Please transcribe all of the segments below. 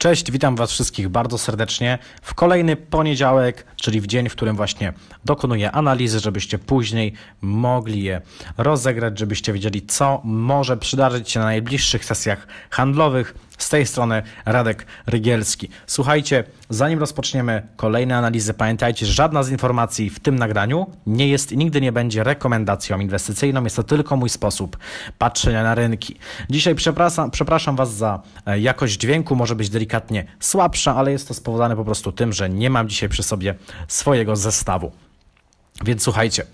Cześć, witam Was wszystkich bardzo serdecznie w kolejny poniedziałek, czyli w dzień, w którym właśnie dokonuję analizy, żebyście później mogli je rozegrać, żebyście wiedzieli, co może przydarzyć się na najbliższych sesjach handlowych z tej strony Radek Rygielski. Słuchajcie, zanim rozpoczniemy kolejne analizy, pamiętajcie, że żadna z informacji w tym nagraniu nie jest i nigdy nie będzie rekomendacją inwestycyjną. Jest to tylko mój sposób patrzenia na rynki. Dzisiaj przepraszam, przepraszam Was za e, jakość dźwięku, może być delikatnie słabsza, ale jest to spowodowane po prostu tym, że nie mam dzisiaj przy sobie swojego zestawu. Więc słuchajcie,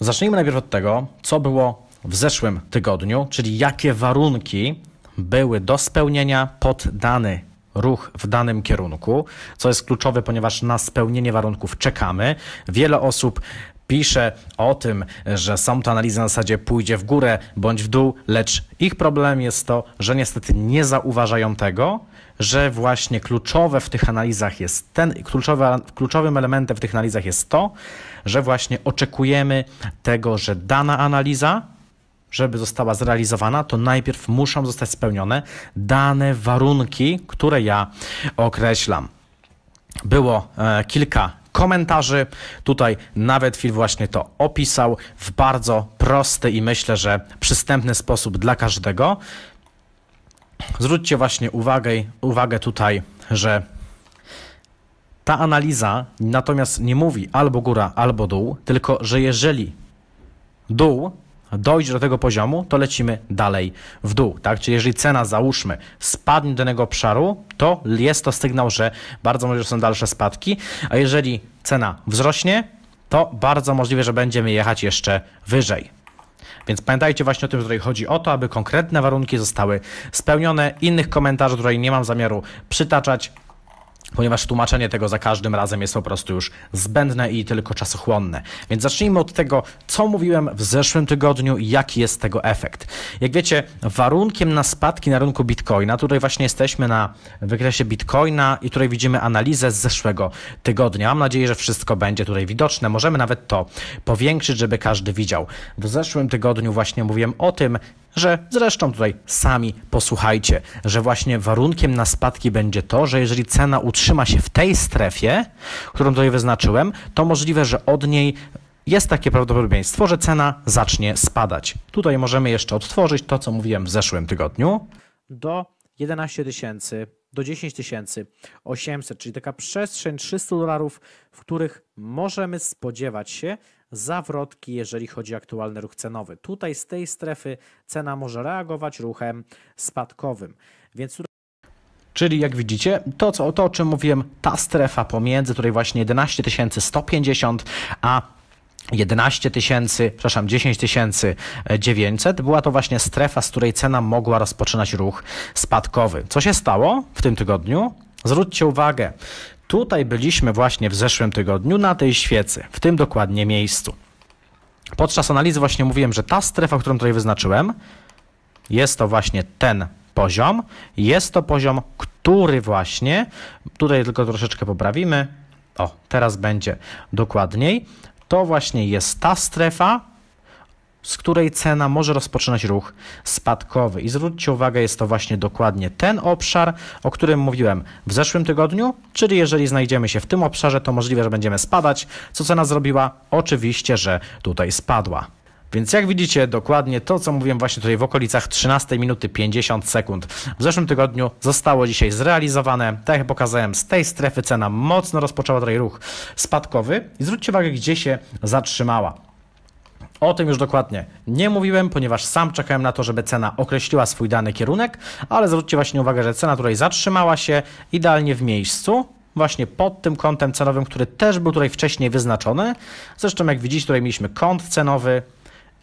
zacznijmy najpierw od tego, co było w zeszłym tygodniu, czyli jakie warunki były do spełnienia pod dany ruch w danym kierunku, co jest kluczowe, ponieważ na spełnienie warunków czekamy. Wiele osób pisze o tym, że są to analizy na zasadzie pójdzie w górę bądź w dół, lecz ich problem jest to, że niestety nie zauważają tego, że właśnie kluczowe w tych analizach jest ten, kluczowe, kluczowym elementem w tych analizach jest to, że właśnie oczekujemy tego, że dana analiza żeby została zrealizowana, to najpierw muszą zostać spełnione dane warunki, które ja określam. Było e, kilka komentarzy. Tutaj nawet Phil właśnie to opisał w bardzo prosty i myślę, że przystępny sposób dla każdego. Zwróćcie właśnie uwagę, uwagę tutaj, że ta analiza natomiast nie mówi albo góra, albo dół, tylko że jeżeli dół dojść do tego poziomu, to lecimy dalej w dół. Tak? Czyli jeżeli cena, załóżmy, spadnie do danego obszaru, to jest to sygnał, że bardzo możliwe, są dalsze spadki, a jeżeli cena wzrośnie, to bardzo możliwe, że będziemy jechać jeszcze wyżej. Więc pamiętajcie właśnie o tym, że tutaj chodzi o to, aby konkretne warunki zostały spełnione. Innych komentarzy tutaj nie mam zamiaru przytaczać ponieważ tłumaczenie tego za każdym razem jest po prostu już zbędne i tylko czasochłonne. Więc zacznijmy od tego, co mówiłem w zeszłym tygodniu i jaki jest tego efekt. Jak wiecie, warunkiem na spadki na rynku Bitcoina, tutaj właśnie jesteśmy na wykresie Bitcoina i tutaj widzimy analizę z zeszłego tygodnia. Mam nadzieję, że wszystko będzie tutaj widoczne. Możemy nawet to powiększyć, żeby każdy widział. W zeszłym tygodniu właśnie mówiłem o tym, że zresztą tutaj sami posłuchajcie, że właśnie warunkiem na spadki będzie to, że jeżeli cena utrzyma trzyma się w tej strefie, którą tutaj wyznaczyłem, to możliwe, że od niej jest takie prawdopodobieństwo, że cena zacznie spadać. Tutaj możemy jeszcze odtworzyć to, co mówiłem w zeszłym tygodniu. Do 11 tysięcy, do 10 tysięcy 800, czyli taka przestrzeń 300 dolarów, w których możemy spodziewać się zawrotki, jeżeli chodzi o aktualny ruch cenowy. Tutaj z tej strefy cena może reagować ruchem spadkowym. Więc Czyli jak widzicie, to, co, to o czym mówiłem, ta strefa pomiędzy, tutaj właśnie 11 150, a 11 tysięcy, przepraszam, 10 900 e, była to właśnie strefa, z której cena mogła rozpoczynać ruch spadkowy. Co się stało w tym tygodniu? Zwróćcie uwagę, tutaj byliśmy właśnie w zeszłym tygodniu na tej świecy, w tym dokładnie miejscu. Podczas analizy właśnie mówiłem, że ta strefa, którą tutaj wyznaczyłem, jest to właśnie ten poziom. Jest to poziom, który właśnie, tutaj tylko troszeczkę poprawimy, o, teraz będzie dokładniej, to właśnie jest ta strefa, z której cena może rozpoczynać ruch spadkowy. I zwróćcie uwagę, jest to właśnie dokładnie ten obszar, o którym mówiłem w zeszłym tygodniu, czyli jeżeli znajdziemy się w tym obszarze, to możliwe, że będziemy spadać, co cena zrobiła? Oczywiście, że tutaj spadła. Więc jak widzicie, dokładnie to, co mówiłem właśnie tutaj w okolicach 13 minuty 50 sekund w zeszłym tygodniu zostało dzisiaj zrealizowane. Tak jak pokazałem, z tej strefy cena mocno rozpoczęła tutaj ruch spadkowy i zwróćcie uwagę, gdzie się zatrzymała. O tym już dokładnie nie mówiłem, ponieważ sam czekałem na to, żeby cena określiła swój dany kierunek, ale zwróćcie właśnie uwagę, że cena tutaj zatrzymała się idealnie w miejscu, właśnie pod tym kątem cenowym, który też był tutaj wcześniej wyznaczony. Zresztą jak widzicie, tutaj mieliśmy kąt cenowy,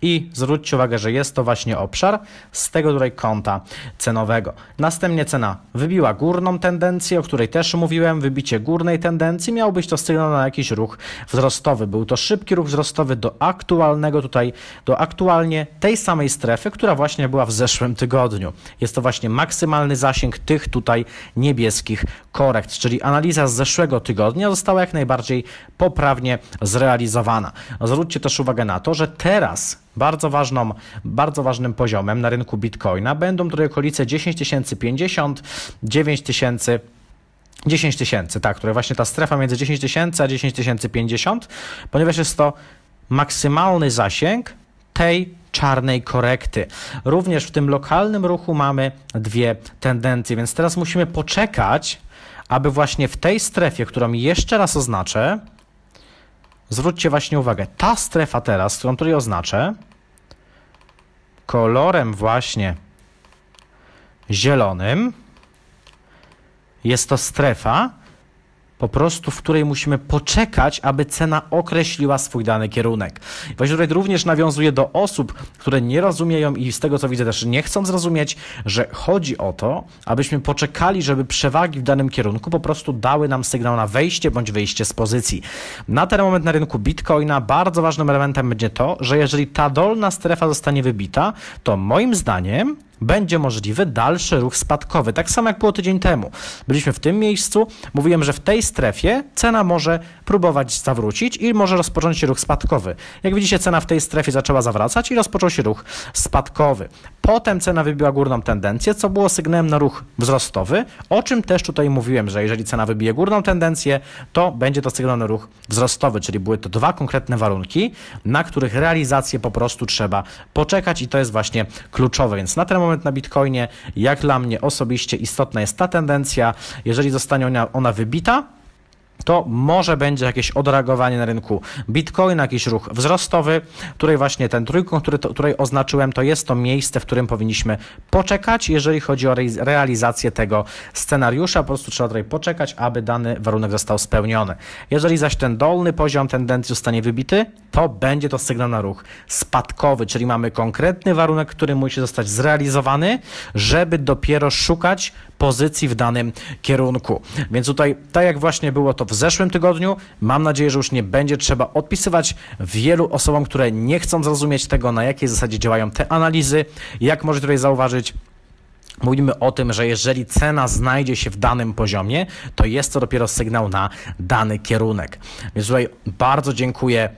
i zwróćcie uwagę, że jest to właśnie obszar z tego tutaj kąta cenowego. Następnie cena wybiła górną tendencję, o której też mówiłem. Wybicie górnej tendencji miał być to sygnał na jakiś ruch wzrostowy. Był to szybki ruch wzrostowy do aktualnego tutaj, do aktualnie tej samej strefy, która właśnie była w zeszłym tygodniu. Jest to właśnie maksymalny zasięg tych tutaj niebieskich korekt, czyli analiza z zeszłego tygodnia została jak najbardziej poprawnie zrealizowana. Zwróćcie też uwagę na to, że teraz bardzo, ważną, bardzo ważnym poziomem na rynku Bitcoina będą tutaj okolice 10 50, 9 000 10 tysięcy, tak, które właśnie ta strefa między 10 tysięcy a 10 tysięcy 50, ponieważ jest to maksymalny zasięg tej czarnej korekty. Również w tym lokalnym ruchu mamy dwie tendencje, więc teraz musimy poczekać, aby właśnie w tej strefie, którą jeszcze raz oznaczę, zwróćcie właśnie uwagę, ta strefa teraz, którą tutaj oznaczę, kolorem właśnie zielonym. Jest to strefa, po prostu, w której musimy poczekać, aby cena określiła swój dany kierunek. Woźrek również nawiązuje do osób, które nie rozumieją i z tego co widzę też nie chcą zrozumieć, że chodzi o to, abyśmy poczekali, żeby przewagi w danym kierunku po prostu dały nam sygnał na wejście bądź wyjście z pozycji. Na ten moment na rynku Bitcoina bardzo ważnym elementem będzie to, że jeżeli ta dolna strefa zostanie wybita, to moim zdaniem będzie możliwy dalszy ruch spadkowy. Tak samo jak było tydzień temu. Byliśmy w tym miejscu, mówiłem, że w tej strefie cena może próbować zawrócić i może rozpocząć się ruch spadkowy. Jak widzicie, cena w tej strefie zaczęła zawracać i rozpoczął się ruch spadkowy. Potem cena wybiła górną tendencję, co było sygnałem na ruch wzrostowy, o czym też tutaj mówiłem, że jeżeli cena wybije górną tendencję, to będzie to sygnał na ruch wzrostowy, czyli były to dwa konkretne warunki, na których realizację po prostu trzeba poczekać i to jest właśnie kluczowe, więc na ten moment moment na Bitcoinie. Jak dla mnie osobiście istotna jest ta tendencja. Jeżeli zostanie ona, ona wybita, to może będzie jakieś odreagowanie na rynku Bitcoin, jakiś ruch wzrostowy, tutaj właśnie ten trójkąt, który to, której oznaczyłem, to jest to miejsce, w którym powinniśmy poczekać, jeżeli chodzi o realizację tego scenariusza. Po prostu trzeba tutaj poczekać, aby dany warunek został spełniony. Jeżeli zaś ten dolny poziom tendencji zostanie wybity, to będzie to sygnał na ruch spadkowy, czyli mamy konkretny warunek, który musi zostać zrealizowany, żeby dopiero szukać pozycji w danym kierunku. Więc tutaj, tak jak właśnie było to w zeszłym tygodniu. Mam nadzieję, że już nie będzie trzeba odpisywać wielu osobom, które nie chcą zrozumieć tego, na jakiej zasadzie działają te analizy. Jak może tutaj zauważyć, Mówimy o tym, że jeżeli cena znajdzie się w danym poziomie, to jest to dopiero sygnał na dany kierunek. Więc tutaj bardzo dziękuję,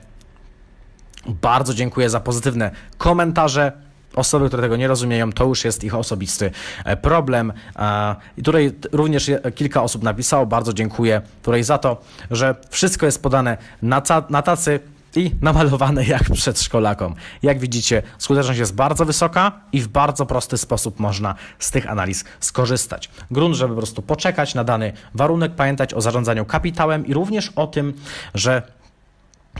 bardzo dziękuję za pozytywne komentarze, Osoby, które tego nie rozumieją, to już jest ich osobisty e, problem. E, I tutaj również kilka osób napisało, bardzo dziękuję tutaj za to, że wszystko jest podane na, na tacy i namalowane jak przedszkolakom. Jak widzicie, skuteczność jest bardzo wysoka i w bardzo prosty sposób można z tych analiz skorzystać. Grunt, żeby po prostu poczekać na dany warunek, pamiętać o zarządzaniu kapitałem i również o tym, że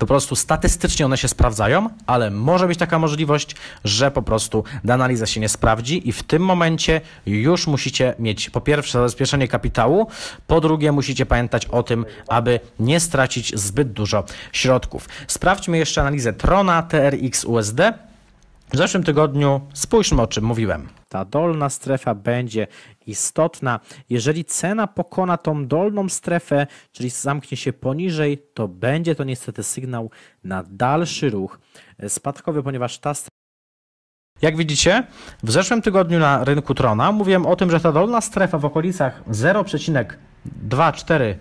po prostu statystycznie one się sprawdzają, ale może być taka możliwość, że po prostu dana analiza się nie sprawdzi i w tym momencie już musicie mieć po pierwsze zabezpieczenie kapitału, po drugie musicie pamiętać o tym, aby nie stracić zbyt dużo środków. Sprawdźmy jeszcze analizę Trona, TRX, USD. W zeszłym tygodniu spójrzmy o czym mówiłem ta dolna strefa będzie istotna. Jeżeli cena pokona tą dolną strefę, czyli zamknie się poniżej, to będzie to niestety sygnał na dalszy ruch spadkowy, ponieważ ta strefa jak widzicie, w zeszłym tygodniu na rynku Trona mówiłem o tym, że ta dolna strefa w okolicach 0,2400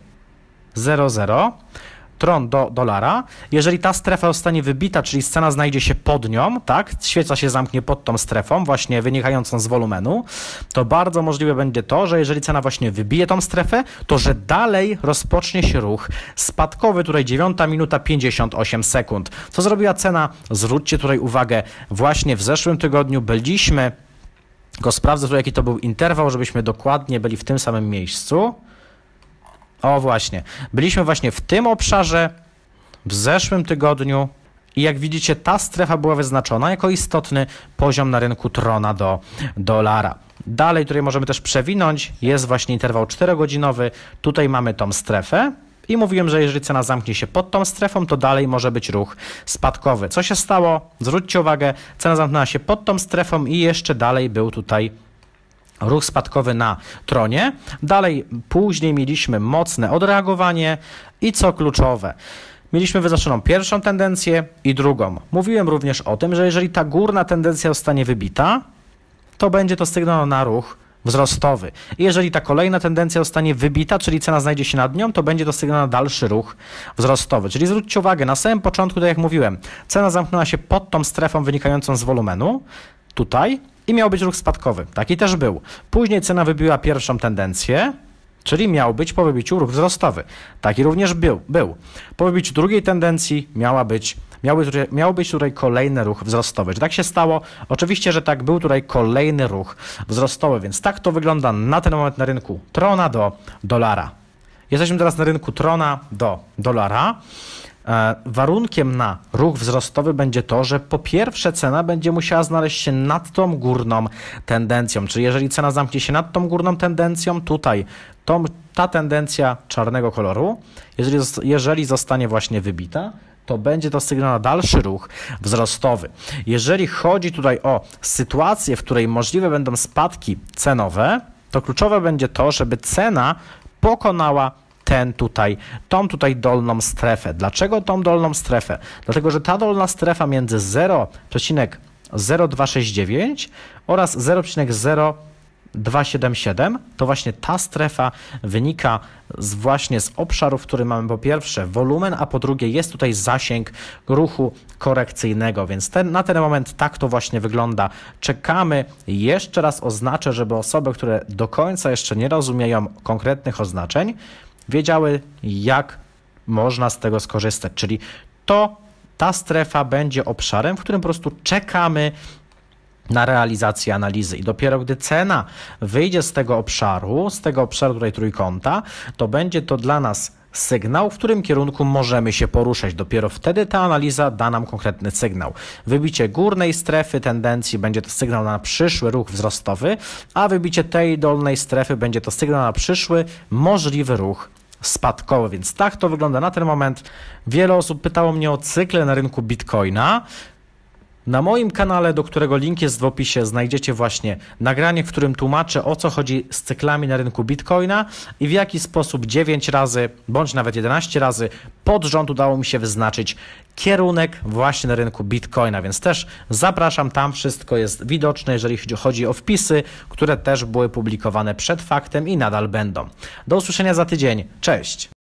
tron do dolara. Jeżeli ta strefa zostanie wybita, czyli scena znajdzie się pod nią, tak, świeca się zamknie pod tą strefą, właśnie wynikającą z wolumenu, to bardzo możliwe będzie to, że jeżeli cena właśnie wybije tą strefę, to że dalej rozpocznie się ruch spadkowy, tutaj 9 minuta 58 sekund. Co zrobiła cena? Zwróćcie tutaj uwagę, właśnie w zeszłym tygodniu byliśmy, Go sprawdzę tutaj jaki to był interwał, żebyśmy dokładnie byli w tym samym miejscu. O właśnie, byliśmy właśnie w tym obszarze w zeszłym tygodniu i jak widzicie ta strefa była wyznaczona jako istotny poziom na rynku trona do dolara. Dalej tutaj możemy też przewinąć, jest właśnie interwał 4-godzinowy, tutaj mamy tą strefę, i mówiłem, że jeżeli cena zamknie się pod tą strefą, to dalej może być ruch spadkowy. Co się stało? Zwróćcie uwagę, cena zamknęła się pod tą strefą i jeszcze dalej był tutaj ruch spadkowy na tronie. Dalej, później mieliśmy mocne odreagowanie i co kluczowe, Mieliśmy wyznaczoną pierwszą tendencję i drugą. Mówiłem również o tym, że jeżeli ta górna tendencja zostanie wybita, to będzie to sygnał na ruch wzrostowy. Jeżeli ta kolejna tendencja zostanie wybita, czyli cena znajdzie się nad nią, to będzie to sygnał na dalszy ruch wzrostowy. Czyli zwróćcie uwagę, na samym początku, tak jak mówiłem, cena zamknęła się pod tą strefą wynikającą z wolumenu, tutaj, i miał być ruch spadkowy. Taki też był. Później cena wybiła pierwszą tendencję, czyli miał być po wybiciu ruch wzrostowy. Taki również był. był. Po wybiciu drugiej tendencji miała być, miał, być, miał być tutaj kolejny ruch wzrostowy. Czy tak się stało? Oczywiście, że tak, był tutaj kolejny ruch wzrostowy, więc tak to wygląda na ten moment na rynku trona do dolara. Jesteśmy teraz na rynku trona do dolara. E, warunkiem na ruch wzrostowy będzie to, że po pierwsze cena będzie musiała znaleźć się nad tą górną tendencją. Czyli jeżeli cena zamknie się nad tą górną tendencją, tutaj to, ta tendencja czarnego koloru, jeżeli, jeżeli zostanie właśnie wybita, to będzie to sygnał na dalszy ruch wzrostowy. Jeżeli chodzi tutaj o sytuację, w której możliwe będą spadki cenowe, to kluczowe będzie to, żeby cena pokonała ten tutaj, tą tutaj dolną strefę. Dlaczego tą dolną strefę? Dlatego, że ta dolna strefa między 0,0269 oraz 0,0 277 to właśnie ta strefa wynika z, właśnie z obszaru, w którym mamy po pierwsze wolumen, a po drugie jest tutaj zasięg ruchu korekcyjnego, więc ten, na ten moment tak to właśnie wygląda. Czekamy, jeszcze raz oznaczę, żeby osoby, które do końca jeszcze nie rozumieją konkretnych oznaczeń, wiedziały, jak można z tego skorzystać. Czyli to ta strefa będzie obszarem, w którym po prostu czekamy na realizację analizy. I dopiero gdy cena wyjdzie z tego obszaru, z tego obszaru tutaj trójkąta, to będzie to dla nas sygnał, w którym kierunku możemy się poruszać. Dopiero wtedy ta analiza da nam konkretny sygnał. Wybicie górnej strefy tendencji będzie to sygnał na przyszły ruch wzrostowy, a wybicie tej dolnej strefy będzie to sygnał na przyszły możliwy ruch spadkowe, Więc tak to wygląda na ten moment. Wiele osób pytało mnie o cykle na rynku bitcoina. Na moim kanale, do którego link jest w opisie, znajdziecie właśnie nagranie, w którym tłumaczę o co chodzi z cyklami na rynku Bitcoina i w jaki sposób 9 razy, bądź nawet 11 razy pod rząd udało mi się wyznaczyć kierunek właśnie na rynku Bitcoina, więc też zapraszam, tam wszystko jest widoczne, jeżeli chodzi o wpisy, które też były publikowane przed faktem i nadal będą. Do usłyszenia za tydzień, cześć!